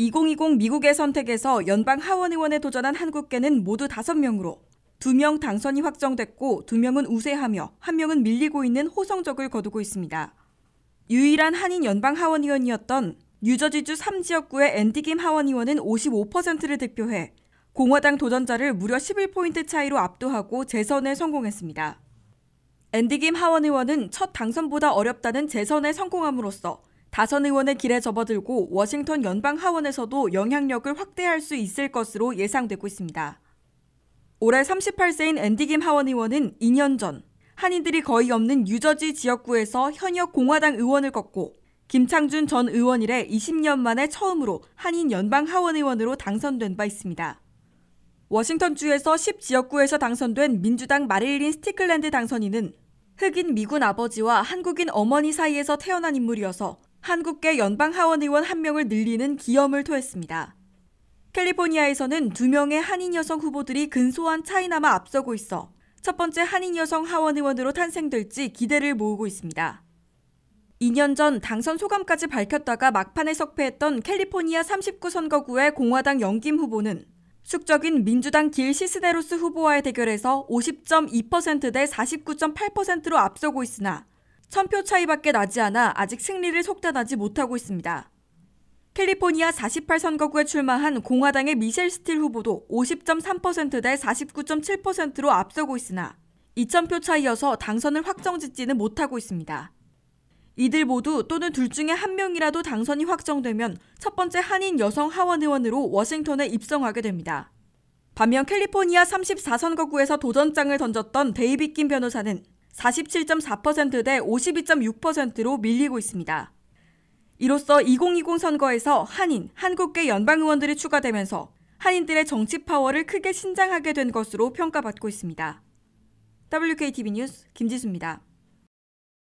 2020 미국의 선택에서 연방 하원 의원에 도전한 한국계는 모두 5명으로 2명 당선이 확정됐고 2명은 우세하며 1명은 밀리고 있는 호성적을 거두고 있습니다. 유일한 한인 연방 하원 의원이었던 뉴저지주 3지역구의 앤디김 하원 의원은 55%를 득표해 공화당 도전자를 무려 11포인트 차이로 압도하고 재선에 성공했습니다. 앤디김 하원 의원은 첫 당선보다 어렵다는 재선에 성공함으로써 다선 의원의 길에 접어들고 워싱턴 연방 하원에서도 영향력을 확대할 수 있을 것으로 예상되고 있습니다. 올해 38세인 앤디김 하원 의원은 2년 전 한인들이 거의 없는 유저지 지역구에서 현역 공화당 의원을 꺾고 김창준 전 의원 이래 20년 만에 처음으로 한인 연방 하원 의원으로 당선된 바 있습니다. 워싱턴주에서 10지역구에서 당선된 민주당 마릴린 스티클랜드 당선인은 흑인 미군 아버지와 한국인 어머니 사이에서 태어난 인물이어서 한국계 연방 하원의원 한명을 늘리는 기염을 토했습니다. 캘리포니아에서는 두명의 한인 여성 후보들이 근소한 차이나마 앞서고 있어 첫 번째 한인 여성 하원의원으로 탄생될지 기대를 모으고 있습니다. 2년 전 당선 소감까지 밝혔다가 막판에 석패했던 캘리포니아 39 선거구의 공화당 영김 후보는 숙적인 민주당 길 시스네로스 후보와의 대결에서 50.2%대 49.8%로 앞서고 있으나 1표 차이밖에 나지 않아 아직 승리를 속단하지 못하고 있습니다. 캘리포니아 48선거구에 출마한 공화당의 미셸 스틸 후보도 50.3%대 49.7%로 앞서고 있으나 2000표 차이여서 당선을 확정짓지는 못하고 있습니다. 이들 모두 또는 둘 중에 한 명이라도 당선이 확정되면 첫 번째 한인 여성 하원 의원으로 워싱턴에 입성하게 됩니다. 반면 캘리포니아 34선거구에서 도전장을 던졌던 데이비 킴 변호사는 47.4%대 52.6%로 밀리고 있습니다. 이로써 2020 선거에서 한인, 한국계 연방 의원들이 추가되면서 한인들의 정치 파워를 크게 신장하게 된 것으로 평가받고 있습니다. WKTV 뉴스 김지수입니다.